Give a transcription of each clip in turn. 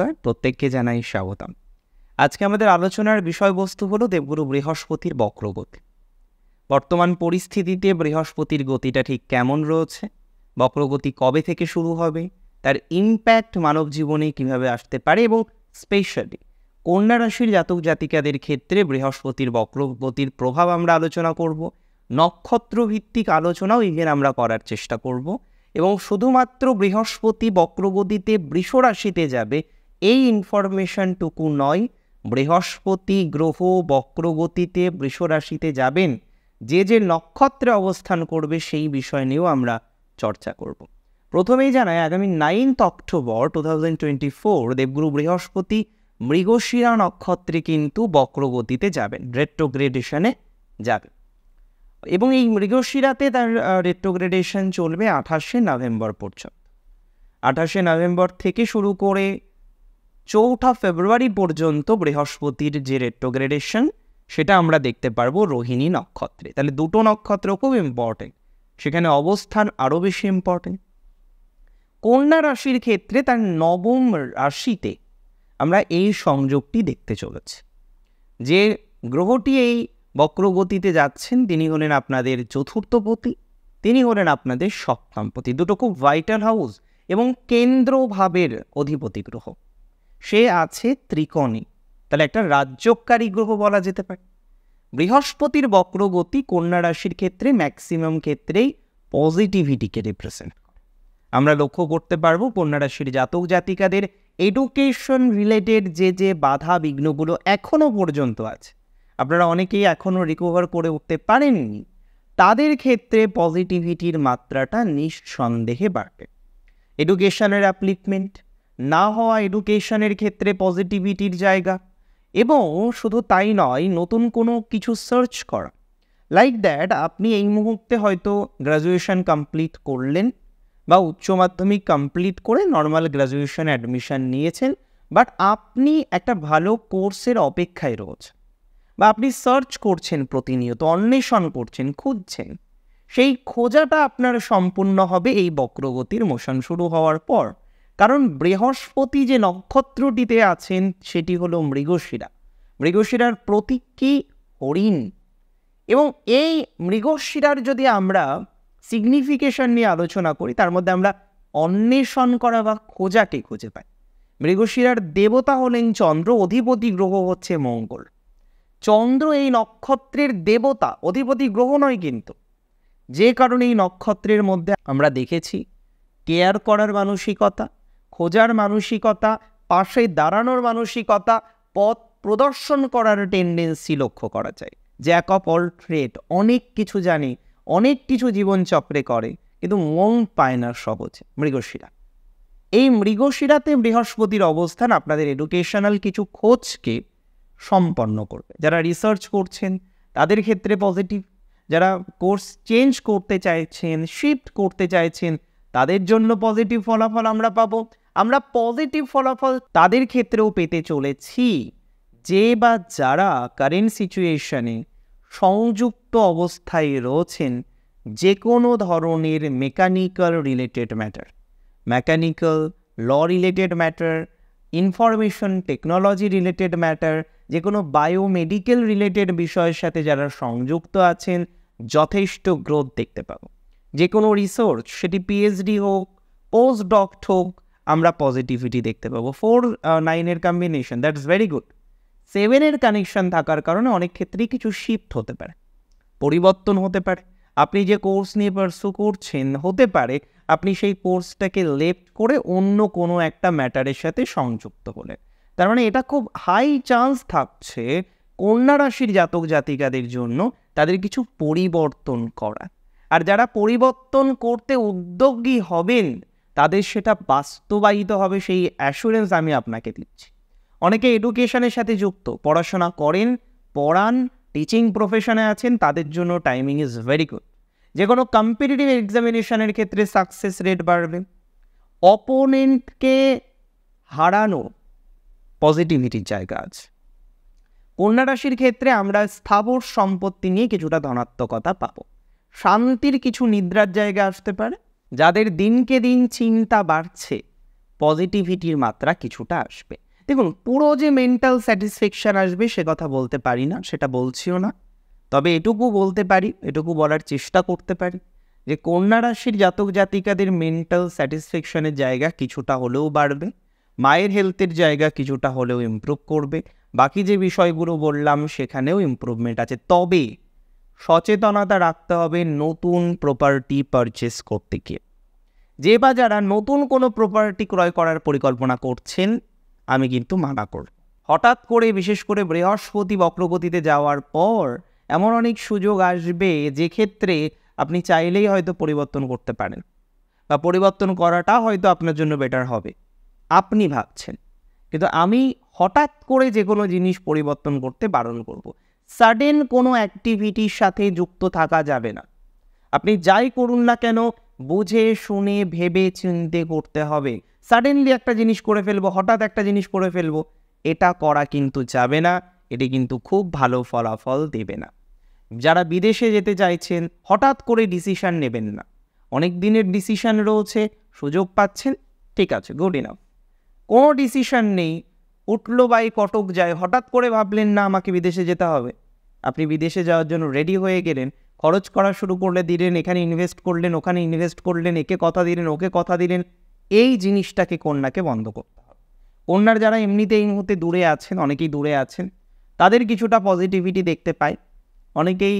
নমস্কার প্রত্যেককে জানাই স্বাগতম আজকে আমাদের আলোচনার বিষয়বস্তু হলো দেবগুরু বৃহস্পতির বক্রগতি বর্তমান পরিস্থিতিতে বৃহস্পতির গতিটা ঠিক কেমন রয়েছে বক্রগতি কবে থেকে শুরু হবে তার ইম্প্যাক্ট মানব জীবনে কিভাবে আসতে পারে এবং স্পেশালি কন্যা রাশির জাতক জাতিকাদের ক্ষেত্রে বৃহস্পতির বক্রগতির প্রভাব আমরা আলোচনা করব নক্ষত্রভিত্তিক আলোচনাও ইভেন আমরা করার চেষ্টা করব এবং শুধুমাত্র বৃহস্পতি বক্রগতিতে বৃষরাশিতে যাবে এই ইনফরমেশনটুকু নয় বৃহস্পতি গ্রহ বক্রগতিতে বৃষরাশিতে যাবেন যে যে নক্ষত্রে অবস্থান করবে সেই বিষয় নিয়েও আমরা চর্চা করব প্রথমেই জানায় আগামী ninth October two thousand twenty four দেবগুরু বৃহস্পতি মৃগশিরা নক্ষত্রে কিন্তু বক্রগতিতে যাবেন রেট্রোগ্রেডেশনে যাবেন এবং এই মৃগশিরাতে তার রেট্রোগ্রেডেশন চলবে আঠাশে নভেম্বর পর্যন্ত আঠাশে নভেম্বর থেকে শুরু করে চৌঠা ফেব্রুয়ারি পর্যন্ত বৃহস্পতির যে রেট্রোগ্রেডেশন সেটা আমরা দেখতে পারবো রোহিণী নক্ষত্রে তাহলে দুটো নক্ষত্র খুব ইম্পর্টেন্ট সেখানে অবস্থান আরও বেশি ইম্পর্টেন্ট কন্যা রাশির ক্ষেত্রে তার নবম রাশিতে আমরা এই সংযোগটি দেখতে চলেছি যে গ্রহটি এই বক্রগতিতে যাচ্ছেন তিনি হলেন আপনাদের চতুর্থপতি তিনি হলেন আপনাদের সপ্তমপতি দুটো খুব ভাইটাল হাউস এবং কেন্দ্রভাবের অধিপতি গ্রহ সে আছে ত্রিকোণী তাহলে একটা রাজ্যকারী গ্রহ বলা যেতে পারে বৃহস্পতির বক্রগতি কন্যা রাশির ক্ষেত্রে ম্যাক্সিমাম ক্ষেত্রেই পজিটিভিটিকে রিপ্রেজেন্ট করে আমরা লক্ষ্য করতে পারবো কন্যা রাশির জাতক জাতিকাদের এডুকেশন রিলেটেড যে যে বাধা বিঘ্নগুলো এখনও পর্যন্ত আছে আপনারা অনেকেই এখনও রিকভার করে উঠতে পারেননি তাদের ক্ষেত্রে পজিটিভিটির মাত্রাটা নিঃসন্দেহে বাড়বে এডুকেশনের অ্যাপ্লিকমেন্ট না হওয়া এডুকেশনের ক্ষেত্রে পজিটিভিটির জায়গা এবং শুধু তাই নয় নতুন কোনো কিছু সার্চ করা লাইক দ্যাট আপনি এই মুহূর্তে হয়তো গ্র্যাজুয়েশন কমপ্লিট করলেন বা উচ্চ মাধ্যমিক কমপ্লিট করে নর্মাল গ্র্যাজুয়েশন অ্যাডমিশন নিয়েছেন বাট আপনি একটা ভালো কোর্সের অপেক্ষায় রোজ বা আপনি সার্চ করছেন প্রতিনিয়ত অন্বেষণ করছেন খুঁজছেন সেই খোঁজাটা আপনার সম্পূর্ণ হবে এই বক্রগতির মোশন শুরু হওয়ার পর কারণ বৃহস্পতি যে নক্ষত্রটিতে আছেন সেটি হলো মৃগশিরা মৃগশিরার প্রতীক কি হরিণ এবং এই মৃগশিরার যদি আমরা সিগনিফিকেশন নিয়ে আলোচনা করি তার মধ্যে আমরা অন্বেষণ করা বা খোঁজাকে খুঁজে পাই মৃগশিরার দেবতা হলেন চন্দ্র অধিপতি গ্রহ হচ্ছে মঙ্গল চন্দ্র এই নক্ষত্রের দেবতা অধিপতি গ্রহ নয় কিন্তু যে কারণে এই নক্ষত্রের মধ্যে আমরা দেখেছি কেয়ার করার মানসিকতা খোঁজার মানসিকতা পাশে দাঁড়ানোর মানসিকতা পথ প্রদর্শন করার টেন্ডেন্সি লক্ষ্য করা যায় জ্যাক অফ অল ট্রেড অনেক কিছু জানে অনেক কিছু জীবনচক্রে করে কিন্তু মন পায় না সহজে মৃগশিরা এই মৃগশিরাতে বৃহস্পতির অবস্থান আপনাদের এডুকেশনাল কিছু খোঁজকে সম্পন্ন করবে যারা রিসার্চ করছেন তাদের ক্ষেত্রে পজিটিভ যারা কোর্স চেঞ্জ করতে চাইছেন শিফট করতে চাইছেন তাদের জন্য পজিটিভ ফলাফল আমরা পাবো আমরা পজিটিভ ফলাফল তাদের ক্ষেত্রেও পেতে চলেছি যে বা যারা কারেন্ট সিচুয়েশনে সংযুক্ত অবস্থায় রয়েছেন যে কোনো ধরনের mechanical related matter mechanical law related matter information technology related matter যে কোনো বায়োমেডিক্যাল রিলেটেড বিষয়ের সাথে যারা সংযুক্ত আছেন যথেষ্ট গ্রোথ দেখতে পাবো যে কোনো রিসোর্স সেটি পিএইচডি হোক পোস্ট ডক্ট হোক আমরা পজিটিভিটি দেখতে পাবো ফোর নাইনের কম্বিনেশন দ্যাটস ভেরি গুড সেভেনের কানেকশন থাকার কারণে অনেক ক্ষেত্রেই কিছু শিফট হতে পারে পরিবর্তন হতে পারে আপনি যে কোর্স নিয়ে পার্সু করছেন হতে পারে আপনি সেই কোর্সটাকে লেফট করে অন্য কোনো একটা ম্যাটারের সাথে সংযুক্ত হলেন তার মানে এটা খুব হাই চান্স থাকছে কন্যা রাশির জাতক জাতিকাদের জন্য তাদের কিছু পরিবর্তন করা আর যারা পরিবর্তন করতে উদ্যোগী হবেন তাদের সেটা বাস্তবায়িত হবে সেই অ্যাসুরেন্স আমি আপনাকে দিচ্ছি অনেকে এডুকেশনের সাথে যুক্ত পড়াশোনা করেন পড়ান টিচিং প্রফেশনে আছেন তাদের জন্য টাইমিং ইজ ভেরি গুড যে কোনো কম্পিটিটিভ এক্সামিনেশনের ক্ষেত্রে সাকসেস রেট বাড়বে অপোনেন্টকে হারানো পজিটিভিটির জায়গা আছে কন্যা রাশির ক্ষেত্রে আমরা স্থাবর সম্পত্তি নিয়ে কিছুটা ধনাত্মকতা পাবো শান্তির কিছু নিদ্রার জায়গা আসতে পারে যাদের দিনকে দিন চিন্তা বাড়ছে পজিটিভিটির মাত্রা কিছুটা আসবে দেখুন পুরো যে মেন্টাল স্যাটিসফ্যাকশান আসবে সে কথা বলতে পারি না সেটা বলছিও না তবে এটুকু বলতে পারি এটুকু বলার চেষ্টা করতে পারি যে কন্যা রাশির জাতক জাতিকাদের মেন্টাল স্যাটিসফ্যাকশনের জায়গা কিছুটা হলেও বাড়বে মায়ের হেলথের জায়গা কিছুটা হলেও ইম্প্রুভ করবে বাকি যে বিষয়গুলো বললাম সেখানেও ইম্প্রুভমেন্ট আছে তবে সচেতনতা রাখতে হবে নতুন প্রপার্টি পারচেস করতে গিয়ে যে বা যারা নতুন কোনো প্রপার্টি ক্রয় করার পরিকল্পনা করছেন আমি কিন্তু মানা করব হঠাৎ করে বিশেষ করে বৃহস্পতি বক্রগতিতে যাওয়ার পর এমন অনেক সুযোগ আসবে যে ক্ষেত্রে আপনি চাইলেই হয়তো পরিবর্তন করতে পারেন বা পরিবর্তন করাটা হয়তো আপনার জন্য বেটার হবে আপনি ভাবছেন কিন্তু আমি হঠাৎ করে যে কোনো জিনিস পরিবর্তন করতে বারণ করব। সাডেন কোনো অ্যাক্টিভিটির সাথে যুক্ত থাকা যাবে না আপনি যাই করুন না কেন বুঝে শুনে ভেবে চিনতে করতে হবে সাডেনলি একটা জিনিস করে ফেলবো হঠাৎ একটা জিনিস করে ফেলবো এটা করা কিন্তু যাবে না এটি কিন্তু খুব ভালো ফলাফল দেবে না যারা বিদেশে যেতে চাইছেন হঠাৎ করে ডিসিশান নেবেন না অনেক দিনের ডিসিশান রয়েছে সুযোগ পাচ্ছেন ঠিক আছে গুড ইনাফ কোনো ডিসিশান নেই উঠলো বাই কটক যায় হঠাৎ করে ভাবলেন না আমাকে বিদেশে যেতে হবে আপনি বিদেশে যাওয়ার জন্য রেডি হয়ে গেলেন খরচ করা শুরু করলে দিলেন এখানে ইনভেস্ট করলেন ওখানে ইনভেস্ট করলেন একে কথা দিলেন ওকে কথা দিলেন এই জিনিসটাকে কন্যাকে বন্ধ করতে হবে কন্যার যারা এমনিতে এই মুহূর্তে দূরে আছেন অনেকেই দূরে আছেন তাদের কিছুটা পজিটিভিটি দেখতে পায় অনেকেই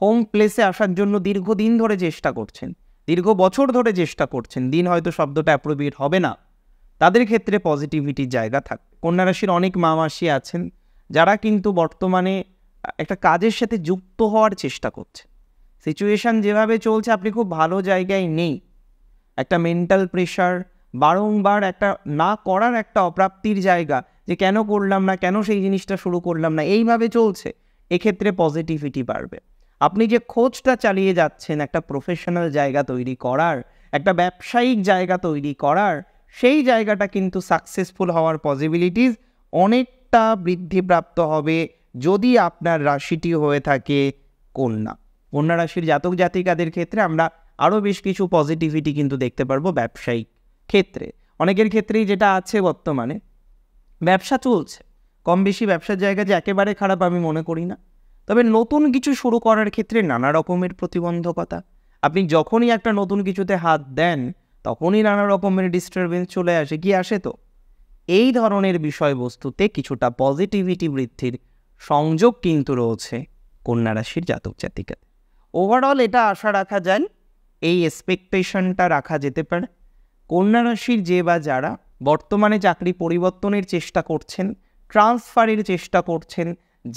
হোম প্লেসে আসার জন্য দীর্ঘদিন ধরে চেষ্টা করছেন দীর্ঘ বছর ধরে চেষ্টা করছেন দিন হয়তো শব্দটা অ্যাপ্রোভিয়েট হবে না তাদের ক্ষেত্রে পজিটিভিটির জায়গা থাকবে কন্যা রাশির অনেক মামাসি আছেন যারা কিন্তু বর্তমানে একটা কাজের সাথে যুক্ত হওয়ার চেষ্টা করছে সিচুয়েশান যেভাবে চলছে আপনি খুব ভালো জায়গায় নেই একটা মেন্টাল প্রেশার বারংবার একটা না করার একটা অপ্রাপ্তির জায়গা যে কেন করলাম না কেন সেই জিনিসটা শুরু করলাম না এইভাবে চলছে এক্ষেত্রে পজিটিভিটি বাড়বে আপনি যে খোঁজটা চালিয়ে যাচ্ছেন একটা প্রফেশনাল জায়গা তৈরি করার একটা ব্যবসায়িক জায়গা তৈরি করার সেই জায়গাটা কিন্তু সাকসেসফুল হওয়ার পসিবিলিটিস অনেকটা বৃদ্ধিপ্রাপ্ত হবে যদি আপনার রাশিটি হয়ে থাকে কন্যা কন্যা রাশির জাতক জাতিকাদের ক্ষেত্রে আমরা আরও বেশ কিছু পজিটিভিটি কিন্তু দেখতে পারবো ব্যবসায়িক ক্ষেত্রে অনেকের ক্ষেত্রেই যেটা আছে বর্তমানে ব্যবসা চলছে কম বেশি ব্যবসার জায়গা যে একেবারে খারাপ আমি মনে করি না তবে নতুন কিছু শুরু করার ক্ষেত্রে নানা রকমের প্রতিবন্ধকতা আপনি যখনই একটা নতুন কিছুতে হাত দেন তখনই নানা রকমের ডিস্টারবেন্স চলে আসে কি আসে তো এই ধরনের বিষয়বস্তুতে কিছুটা পজিটিভিটি বৃদ্ধির সংযোগ কিন্তু রয়েছে কন্যা রাশির জাতক জাতিকাতে ওভারঅল এটা আশা রাখা যায় এই এক্সপেকটেশনটা রাখা যেতে পারে কন্যা রাশির যে বা যারা বর্তমানে চাকরি পরিবর্তনের চেষ্টা করছেন ট্রান্সফারের চেষ্টা করছেন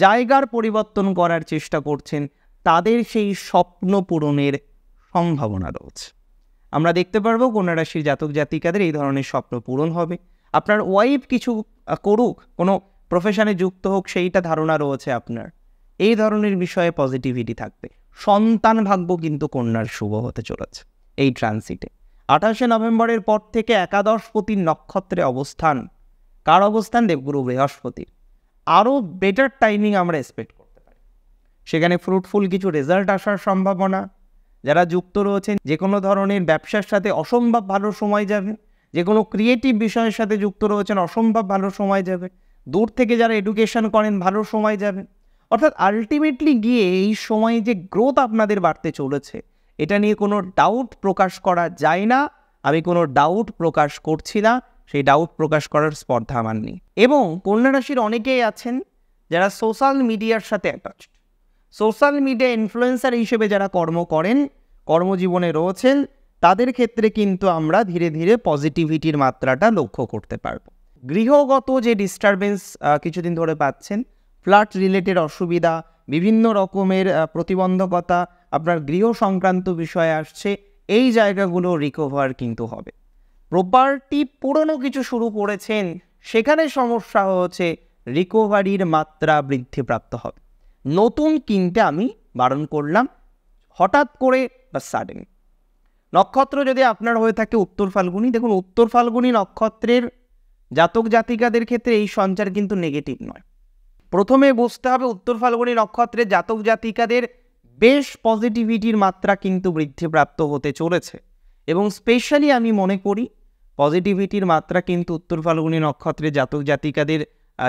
জায়গার পরিবর্তন করার চেষ্টা করছেন তাদের সেই স্বপ্ন পূরণের সম্ভাবনা রয়েছে আমরা দেখতে পারবো কন্যারাশির জাতক জাতিকাদের এই ধরনের স্বপ্ন পূরণ হবে আপনার ওয়াইফ কিছু করুক কোনো প্রফেশনে যুক্ত হোক সেইটা ধারণা রয়েছে আপনার এই ধরনের বিষয়ে পজিটিভিটি থাকবে সন্তান ভাগ্য কিন্তু কন্যার শুভ হতে চলেছে এই ট্রানসিটে আঠাশে নভেম্বরের পর থেকে একাদশপতির নক্ষত্রে অবস্থান কার অবস্থান দেবগুরু বৃহস্পতির আরও বেটার টাইমিং আমরা এক্সপেক্ট করতে পারি সেখানে ফ্রুটফুল কিছু রেজাল্ট আসার সম্ভাবনা যারা যুক্ত রয়েছেন যে কোনো ধরনের ব্যবসার সাথে অসম্ভব ভালো সময় যাবে যে কোনো ক্রিয়েটিভ বিষয়ের সাথে যুক্ত রয়েছেন অসম্ভব ভালো সময় যাবে দূর থেকে যারা এডুকেশন করেন ভালো সময় যাবে অর্থাৎ আলটিমেটলি গিয়ে এই সময়ে যে গ্রোথ আপনাদের বাড়তে চলেছে এটা নিয়ে কোনো ডাউট প্রকাশ করা যায় না আমি কোনো ডাউট প্রকাশ করছি না সেই ডাউট প্রকাশ করার স্পর্ধা আমার নেই এবং কন্যা রাশির অনেকেই আছেন যারা সোশ্যাল মিডিয়ার সাথে অ্যাটাচড সোশ্যাল মিডিয়া ইনফ্লুয়েন্সার হিসেবে যারা কর্ম করেন কর্মজীবনে রয়েছেন তাদের ক্ষেত্রে কিন্তু আমরা ধীরে ধীরে পজিটিভিটির মাত্রাটা লক্ষ্য করতে পারব গৃহগত যে ডিস্টারবেন্স কিছুদিন ধরে পাচ্ছেন ফ্ল্যাট রিলেটেড অসুবিধা বিভিন্ন রকমের প্রতিবন্ধকতা আপনার গৃহ সংক্রান্ত বিষয়ে আসছে এই জায়গাগুলো রিকভার কিন্তু হবে প্রপার্টি পুরনো কিছু শুরু করেছেন সেখানে সমস্যা হচ্ছে রিকভারির মাত্রা বৃদ্ধিপ্রাপ্ত হবে নতুন কিনতে আমি বারণ করলাম হঠাৎ করে বা সাডেন নক্ষত্র যদি আপনার হয়ে থাকে উত্তর ফাল্গুনি দেখুন উত্তর ফাল্গুনি নক্ষত্রের জাতক জাতিকাদের ক্ষেত্রে এই সঞ্চার কিন্তু নেগেটিভ নয় প্রথমে বুঝতে হবে উত্তর ফাল্গুনি নক্ষত্রের জাতক জাতিকাদের বেশ পজিটিভিটির মাত্রা কিন্তু বৃদ্ধিপ্রাপ্ত হতে চলেছে এবং স্পেশালি আমি মনে করি পজিটিভিটির মাত্রা কিন্তু উত্তর ফাল্গুনি নক্ষত্রে জাতক জাতিকাদের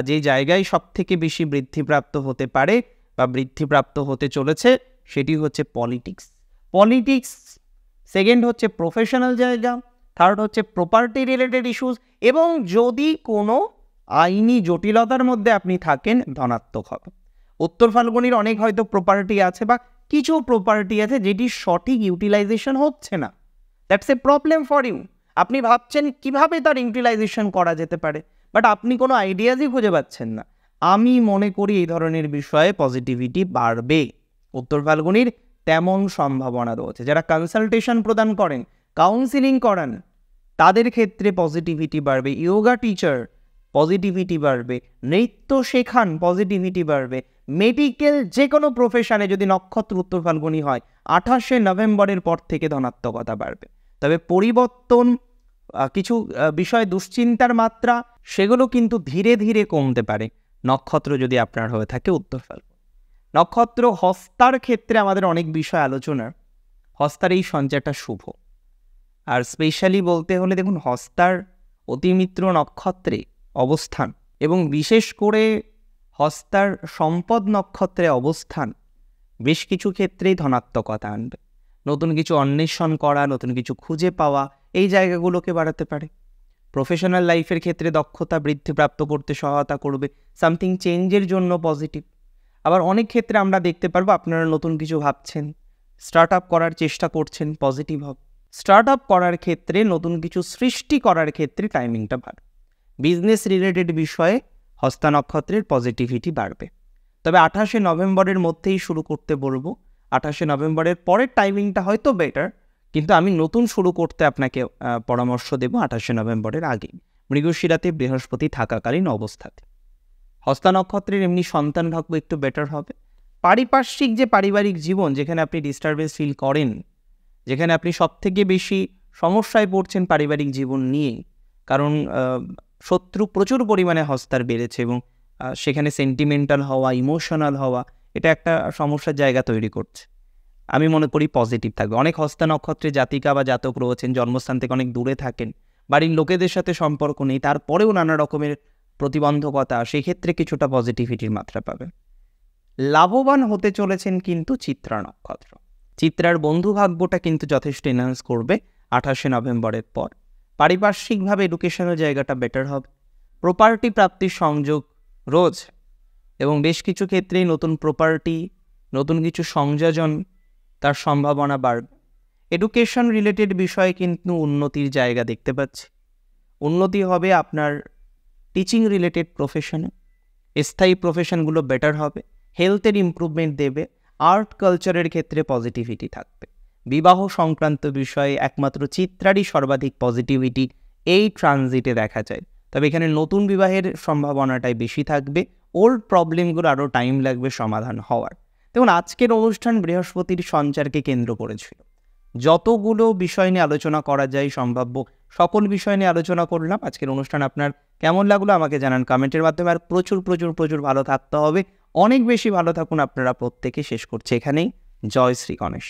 যে জায়গায় সবথেকে বেশি বৃদ্ধিপ্রাপ্ত হতে পারে বা বৃদ্ধিপ্রাপ্ত হতে চলেছে সেটি হচ্ছে পলিটিক্স পলিটিক্স সেকেন্ড হচ্ছে প্রফেশনাল জায়গা থার্ড হচ্ছে প্রপার্টি রিলেটেড ইস্যুস এবং যদি কোনো আইনি জটিলতার মধ্যে আপনি থাকেন ধনাত্মক হবে উত্তর ফাল্গুনির অনেক হয়তো প্রপার্টি আছে বা কিছু প্রপার্টি আছে যেটি সঠিক ইউটিলাইজেশন হচ্ছে না that's a problem for you আপনি ভাবছেন কিভাবে তার ইউটিলাইজেশন করা যেতে পারে বাট আপনি কোনো আইডিয়াজই খুঁজে পাচ্ছেন না আমি মনে করি এই ধরনের বিষয়ে পজিটিভিটি বাড়বে উত্তর ফাল্গুনির তেমন সম্ভাবনা রয়েছে যারা কনসালটেশন প্রদান করেন কাউন্সিলিং করান তাদের ক্ষেত্রে পজিটিভিটি বাড়বে ইয়োগা টিচার পজিটিভিটি বাড়বে নৃত্য শেখান পজিটিভিটি বাড়বে মেডিকেল যে কোনো প্রফেশনে যদি নক্ষত্র উত্তর ফাল্গুনি হয় আঠাশে নভেম্বরের পর থেকে ধনাত্মকতা বাড়বে তবে পরিবর্তন কিছু বিষয়ে দুশ্চিন্তার মাত্রা সেগুলো কিন্তু ধীরে ধীরে কমতে পারে নক্ষত্র যদি আপনার হয়ে থাকে উত্তর ফাল্গুন নক্ষত্র হস্তার ক্ষেত্রে আমাদের অনেক বিষয় আলোচনার হস্তার এই সঞ্চারটা শুভ আর স্পেশালি বলতে হলে দেখুন হস্তার অতিমিত্র নক্ষত্রে অবস্থান এবং বিশেষ করে হস্তার সম্পদ নক্ষত্রে অবস্থান বেশ কিছু ক্ষেত্রেই ধনাত্মকতা আনবে নতুন কিছু অন্বেষণ করা নতুন কিছু খুঁজে পাওয়া এই জায়গাগুলোকে বাড়াতে পারে প্রফেশনাল লাইফের ক্ষেত্রে দক্ষতা বৃদ্ধিপ্রাপ্ত করতে সহায়তা করবে সামথিং চেঞ্জের জন্য পজিটিভ আবার অনেক ক্ষেত্রে আমরা দেখতে পারবো আপনারা নতুন কিছু ভাবছেন স্টার্ট আপ করার চেষ্টা করছেন পজিটিভ হবে স্টার্ট আপ করার ক্ষেত্রে নতুন কিছু সৃষ্টি করার ক্ষেত্রে টাইমিংটা বাড়বে বিজনেস রিলেটেড বিষয়ে হস্তা নক্ষত্রের পজিটিভিটি বাড়বে তবে আঠাশে নভেম্বরের মধ্যেই শুরু করতে বলবো আঠাশে নভেম্বরের পরের টাইমিংটা হয়তো বেটার কিন্তু আমি নতুন শুরু করতে আপনাকে পরামর্শ দেব আঠাশে নভেম্বরের আগে মৃগশিরাতে বৃহস্পতি থাকাকালীন অবস্থাতে হস্তা নক্ষত্রের এমনি সন্তান ভাগ্য একটু বেটার হবে পারিপার্শ্বিক যে পারিবারিক জীবন যেখানে আপনি ডিস্টারবেন্স ফিল করেন যেখানে আপনি সবথেকে বেশি সমস্যায় পড়ছেন পারিবারিক জীবন নিয়ে কারণ শত্রু প্রচুর পরিমাণে হস্তার বেড়েছে এবং সেখানে সেন্টিমেন্টাল হওয়া ইমোশনাল হওয়া এটা একটা সমস্যার জায়গা তৈরি করছে আমি মনে করি পজিটিভ থাকবে অনেক হস্তা নক্ষত্রে জাতিকা বা জাতক রয়েছেন জন্মস্থান থেকে অনেক দূরে থাকেন বাড়ির লোকেদের সাথে সম্পর্ক নেই তারপরেও নানা রকমের প্রতিবন্ধকতা সেক্ষেত্রে কিছুটা পজিটিভিটির মাত্রা পাবে লাভবান হতে চলেছেন কিন্তু চিত্রা নক্ষত্র চিত্রার বন্ধু ভাগ্যটা কিন্তু যথেষ্ট এনহান্স করবে আঠাশে নভেম্বরের পর পারিপার্শ্বিকভাবে এডুকেশনের জায়গাটা বেটার হবে প্রপার্টি প্রাপ্তির সংযোগ রোজ এবং বেশ কিছু ক্ষেত্রেই নতুন প্রপার্টি নতুন কিছু সংযোজন তার সম্ভাবনা বাড়বে এডুকেশন রিলেটেড বিষয়ে কিন্তু উন্নতির জায়গা দেখতে পাচ্ছি উন্নতি হবে আপনার টিচিং রিলেটেড প্রফেশনে স্থায়ী প্রফেশনগুলো বেটার হবে হেলথের ইম্প্রুভমেন্ট দেবে আর্ট কালচারের ক্ষেত্রে পজিটিভিটি থাকবে বিবাহ সংক্রান্ত বিষয়ে একমাত্র চিত্রারই সর্বাধিক পজিটিভিটি এই ট্রানজিটে দেখা যায় তবে এখানে নতুন বিবাহের সম্ভাবনাটাই বেশি থাকবে ওল্ড প্রবলেমগুলো আরও টাইম লাগবে সমাধান হওয়ার দেখুন আজকের অনুষ্ঠান বৃহস্পতির সঞ্চারকে কেন্দ্র করেছিল যতগুলো বিষয় নিয়ে আলোচনা করা যায় সম্ভাব্য সকল বিষয় নিয়ে আলোচনা করলাম আজকের অনুষ্ঠান আপনার কেমন লাগলো আমাকে জানান কমেন্টের মাধ্যমে আর প্রচুর প্রচুর প্রচুর ভালো থাকতে হবে অনেক বেশি ভালো থাকুন আপনারা প্রত্যেকে শেষ করছে এখানেই জয় শ্রী গণেশ